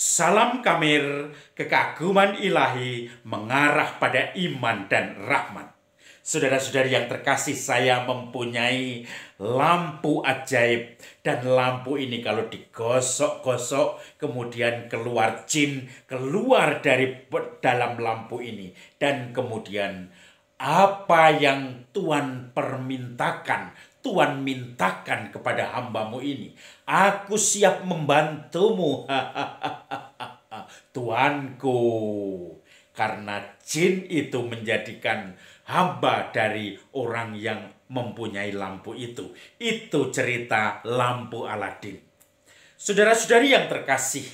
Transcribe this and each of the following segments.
Salam kamir, kekaguman ilahi mengarah pada iman dan rahmat. Saudara-saudari yang terkasih, saya mempunyai lampu ajaib. Dan lampu ini kalau digosok-gosok, kemudian keluar jin, keluar dari dalam lampu ini. Dan kemudian apa yang Tuhan permintakan Tuhan mintakan kepada hambamu ini. Aku siap membantumu. Tuanku. Karena jin itu menjadikan hamba dari orang yang mempunyai lampu itu. Itu cerita lampu Aladin. Saudara-saudari yang terkasih,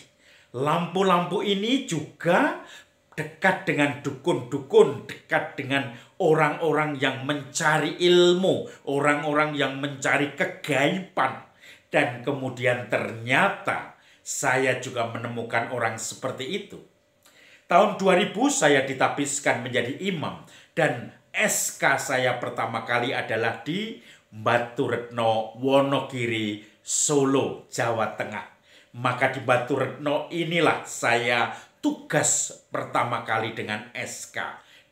lampu-lampu ini juga dekat dengan dukun-dukun, dekat dengan orang-orang yang mencari ilmu, orang-orang yang mencari kegaiban. Dan kemudian ternyata saya juga menemukan orang seperti itu. Tahun 2000 saya ditapiskan menjadi imam dan SK saya pertama kali adalah di Batu Retno Wonogiri, Solo, Jawa Tengah. Maka di Batu Retno inilah saya tugas pertama kali dengan SK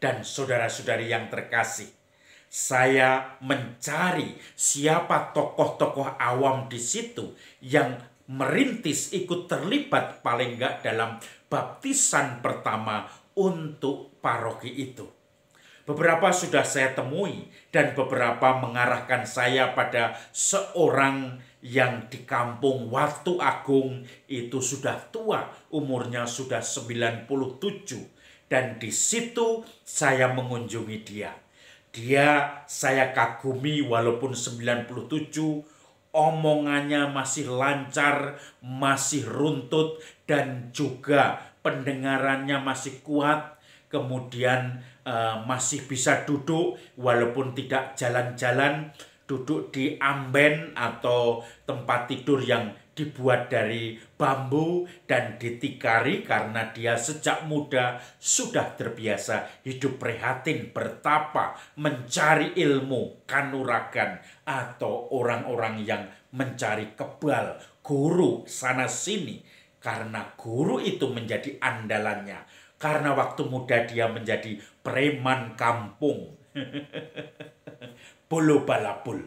dan saudara-saudari yang terkasih. Saya mencari siapa tokoh-tokoh awam di situ yang merintis ikut terlibat paling enggak dalam baptisan pertama untuk paroki itu. Beberapa sudah saya temui dan beberapa mengarahkan saya pada seorang yang di kampung Watu Agung itu sudah tua, umurnya sudah 97 dan di situ saya mengunjungi dia. Dia saya kagumi walaupun 97 omongannya masih lancar, masih runtut dan juga pendengarannya masih kuat. Kemudian uh, masih bisa duduk walaupun tidak jalan-jalan duduk di amben atau tempat tidur yang dibuat dari bambu dan ditikari karena dia sejak muda sudah terbiasa hidup prihatin, bertapa, mencari ilmu, kanuragan, atau orang-orang yang mencari kebal, guru sana-sini. Karena guru itu menjadi andalannya. Karena waktu muda dia menjadi preman kampung. bolo balapul.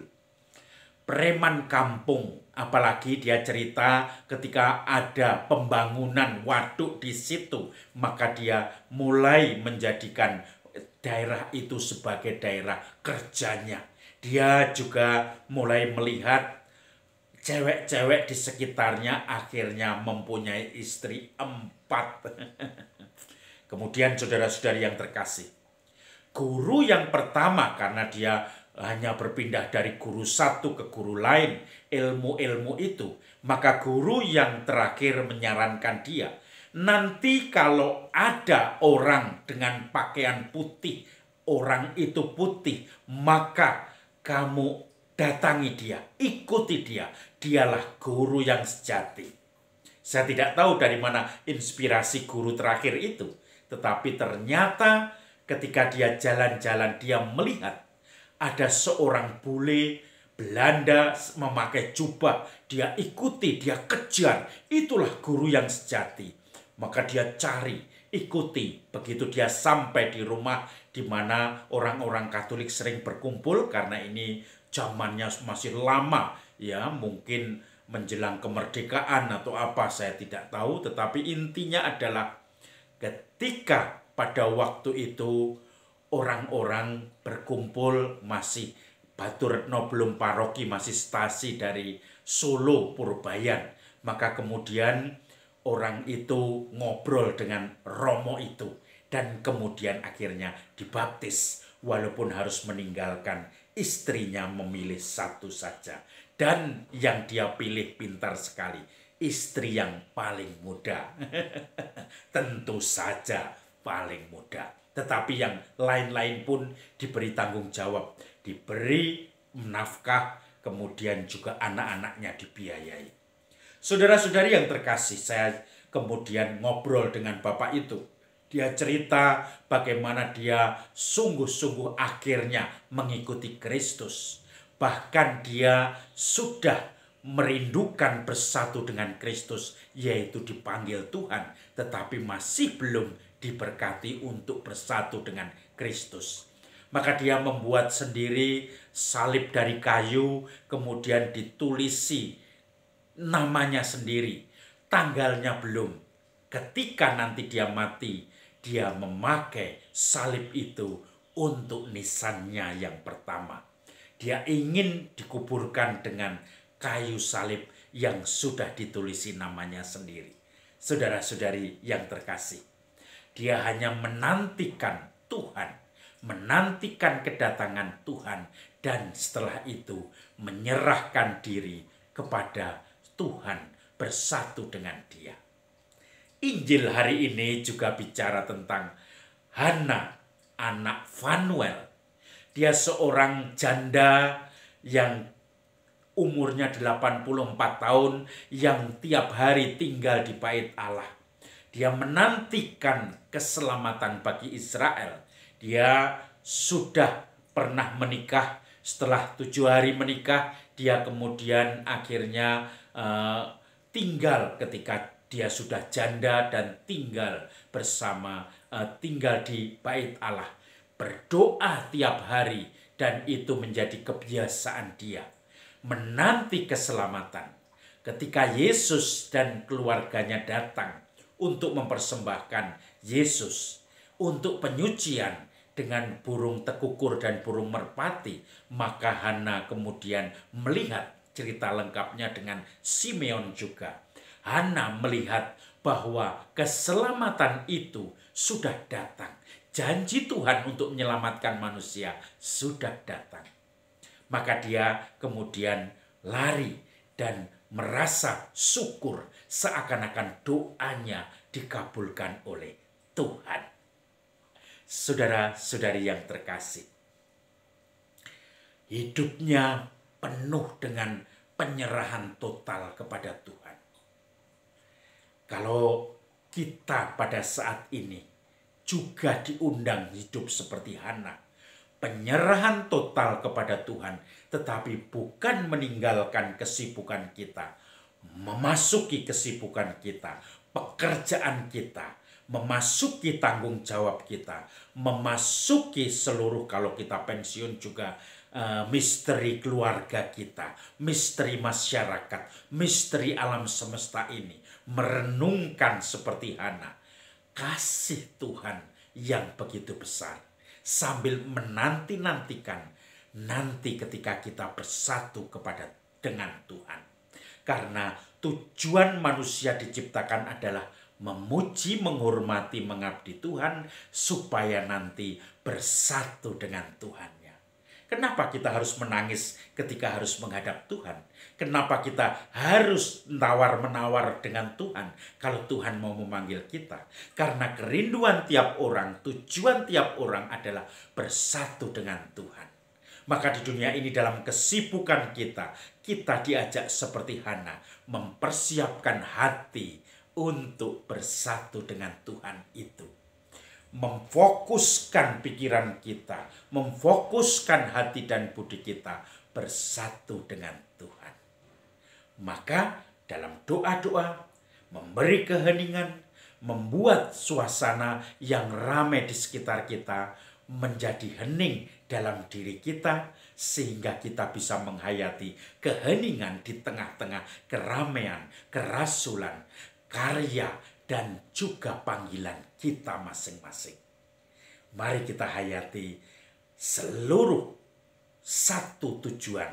Preman kampung, apalagi dia cerita ketika ada pembangunan waduk di situ, maka dia mulai menjadikan daerah itu sebagai daerah kerjanya. Dia juga mulai melihat cewek-cewek di sekitarnya akhirnya mempunyai istri empat. Kemudian saudara-saudari yang terkasih, guru yang pertama karena dia hanya berpindah dari guru satu ke guru lain ilmu-ilmu itu, maka guru yang terakhir menyarankan dia, nanti kalau ada orang dengan pakaian putih, orang itu putih, maka kamu datangi dia, ikuti dia. Dialah guru yang sejati. Saya tidak tahu dari mana inspirasi guru terakhir itu, tetapi ternyata ketika dia jalan-jalan dia melihat ada seorang bule Belanda memakai jubah, dia ikuti, dia kejar. Itulah guru yang sejati. Maka dia cari, ikuti. Begitu dia sampai di rumah di mana orang-orang Katolik sering berkumpul karena ini zamannya masih lama ya, mungkin menjelang kemerdekaan atau apa saya tidak tahu, tetapi intinya adalah ketika pada waktu itu orang-orang berkumpul masih Batur Retno belum paroki masih stasi dari Solo Purbayan maka kemudian orang itu ngobrol dengan Romo itu dan kemudian akhirnya dibaptis walaupun harus meninggalkan istrinya memilih satu saja dan yang dia pilih pintar sekali istri yang paling muda tentu saja paling muda tetapi yang lain-lain pun diberi tanggung jawab, diberi nafkah, kemudian juga anak-anaknya dibiayai. Saudara-saudari yang terkasih, saya kemudian ngobrol dengan bapak itu. Dia cerita bagaimana dia sungguh-sungguh akhirnya mengikuti Kristus. Bahkan dia sudah merindukan bersatu dengan Kristus, yaitu dipanggil Tuhan, tetapi masih belum diberkati untuk bersatu dengan Kristus. Maka dia membuat sendiri salib dari kayu, kemudian ditulisi namanya sendiri, tanggalnya belum. Ketika nanti dia mati, dia memakai salib itu untuk nisannya yang pertama. Dia ingin dikuburkan dengan kayu salib yang sudah ditulisi namanya sendiri. Saudara-saudari yang terkasih, dia hanya menantikan Tuhan, menantikan kedatangan Tuhan, dan setelah itu menyerahkan diri kepada Tuhan bersatu dengan Dia. Injil hari ini juga bicara tentang Hana, anak Fanuel. Dia seorang janda yang umurnya 84 tahun yang tiap hari tinggal di bait Allah. Dia menantikan keselamatan bagi Israel. Dia sudah pernah menikah, setelah tujuh hari menikah, dia kemudian akhirnya uh, tinggal ketika dia sudah janda dan tinggal bersama, uh, tinggal di bait Allah. Berdoa tiap hari dan itu menjadi kebiasaan dia menanti keselamatan. Ketika Yesus dan keluarganya datang untuk mempersembahkan Yesus untuk penyucian dengan burung tekukur dan burung merpati, maka Hana kemudian melihat cerita lengkapnya dengan Simeon juga. Hana melihat bahwa keselamatan itu sudah datang. Janji Tuhan untuk menyelamatkan manusia sudah datang maka dia kemudian lari dan merasa syukur seakan-akan doanya dikabulkan oleh Tuhan. Saudara-saudari yang terkasih, hidupnya penuh dengan penyerahan total kepada Tuhan. Kalau kita pada saat ini juga diundang hidup seperti Hana, penyerahan total kepada Tuhan, tetapi bukan meninggalkan kesibukan kita, memasuki kesibukan kita, pekerjaan kita, memasuki tanggung jawab kita, memasuki seluruh kalau kita pensiun juga eh, misteri keluarga kita, misteri masyarakat, misteri alam semesta ini, merenungkan seperti Hana kasih Tuhan yang begitu besar sambil menanti-nantikan nanti ketika kita bersatu kepada dengan Tuhan. Karena tujuan manusia diciptakan adalah memuji, menghormati, mengabdi Tuhan supaya nanti bersatu dengan Tuhan. Kenapa kita harus menangis ketika harus menghadap Tuhan? Kenapa kita harus tawar-menawar dengan Tuhan kalau Tuhan mau memanggil kita? Karena kerinduan tiap orang, tujuan tiap orang adalah bersatu dengan Tuhan. Maka di dunia ini dalam kesibukan kita, kita diajak seperti Hana mempersiapkan hati untuk bersatu dengan Tuhan itu memfokuskan pikiran kita, memfokuskan hati dan budi kita bersatu dengan Tuhan. Maka dalam doa-doa memberi keheningan, membuat suasana yang ramai di sekitar kita menjadi hening dalam diri kita sehingga kita bisa menghayati keheningan di tengah-tengah keramaian, kerasulan, karya dan juga panggilan kita masing-masing. Mari kita hayati seluruh satu tujuan,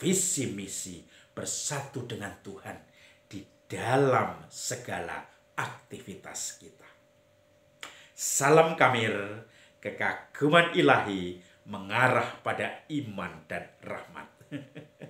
visi misi bersatu dengan Tuhan di dalam segala aktivitas kita. Salam Kamir, kekaguman ilahi mengarah pada iman dan rahmat.